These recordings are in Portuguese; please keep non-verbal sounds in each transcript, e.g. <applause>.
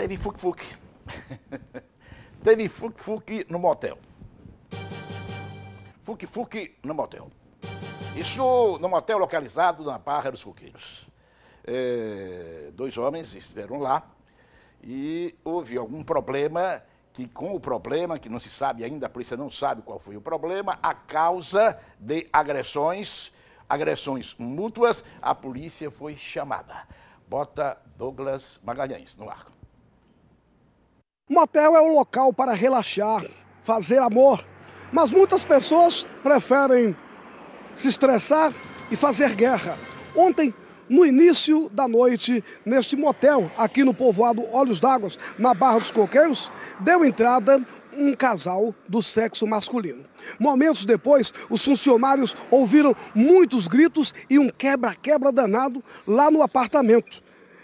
teve fuc-fuc. <laughs> teve fuc-fuc no motel. Fuc-fuc no motel. Isso no motel localizado na Barra dos Coqueiros. É, dois homens estiveram lá e houve algum problema que com o problema, que não se sabe ainda, a polícia não sabe qual foi o problema, a causa de agressões, agressões mútuas, a polícia foi chamada. Bota Douglas Magalhães no arco. O motel é o local para relaxar, fazer amor, mas muitas pessoas preferem se estressar e fazer guerra. Ontem, no início da noite, neste motel aqui no povoado Olhos d'Água, na Barra dos Coqueiros, deu entrada um casal do sexo masculino. Momentos depois, os funcionários ouviram muitos gritos e um quebra-quebra danado lá no apartamento.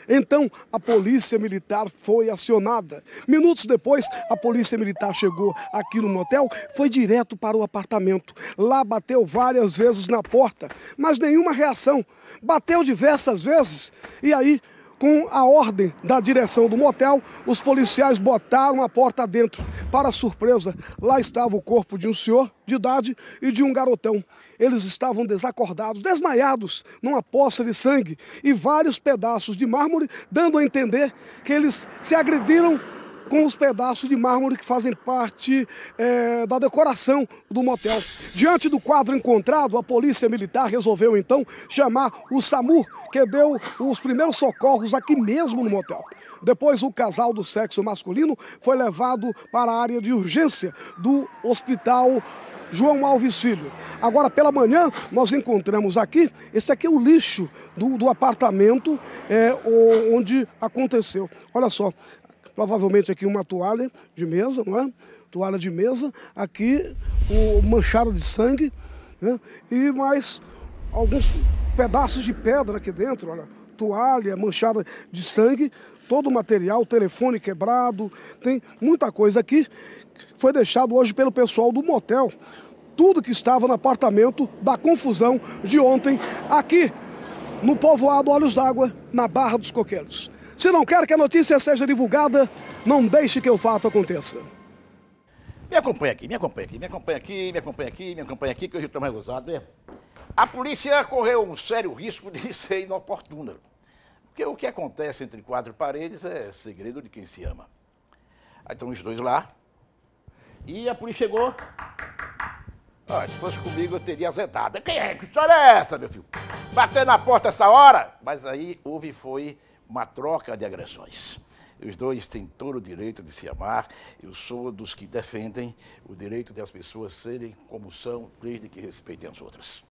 Então, a polícia militar foi acionada. Minutos depois, a polícia militar chegou aqui no motel, foi direto para o apartamento. Lá bateu várias vezes na porta, mas nenhuma reação. Bateu diversas vezes e aí com a ordem da direção do motel, os policiais botaram a porta dentro. Para surpresa, lá estava o corpo de um senhor de idade e de um garotão. Eles estavam desacordados, desmaiados, numa poça de sangue e vários pedaços de mármore, dando a entender que eles se agrediram com os pedaços de mármore que fazem parte é, da decoração do motel. Diante do quadro encontrado, a polícia militar resolveu então chamar o SAMU, que deu os primeiros socorros aqui mesmo no motel. Depois, o casal do sexo masculino foi levado para a área de urgência do hospital João Alves Filho. Agora, pela manhã, nós encontramos aqui, esse aqui é o lixo do, do apartamento é, onde aconteceu. Olha só, provavelmente aqui uma toalha de mesa, não é? Toalha de mesa, aqui o manchado de sangue, né? e mais alguns pedaços de pedra aqui dentro, olha, toalha manchada de sangue, todo o material, telefone quebrado, tem muita coisa aqui. Foi deixado hoje pelo pessoal do motel, tudo que estava no apartamento da confusão de ontem aqui no povoado Olhos d'Água, na Barra dos Coqueiros. Se não quer que a notícia seja divulgada, não deixe que o fato aconteça. Me acompanha aqui, me acompanha aqui, me acompanha aqui, me acompanha aqui, me acompanha aqui, que hoje eu estou mais gozado. É. A polícia correu um sério risco de <laughs> ser inoportuna. Porque o que acontece entre quatro paredes é segredo de quem se ama. Aí estão os dois lá. E a polícia chegou. Ah, se fosse comigo, eu teria azedado. Quem é? Que história é essa, meu filho? Bater na porta essa hora? Mas aí houve foi uma troca de agressões. Os dois têm todo o direito de se amar. Eu sou dos que defendem o direito das pessoas serem como são, desde que respeitem as outras.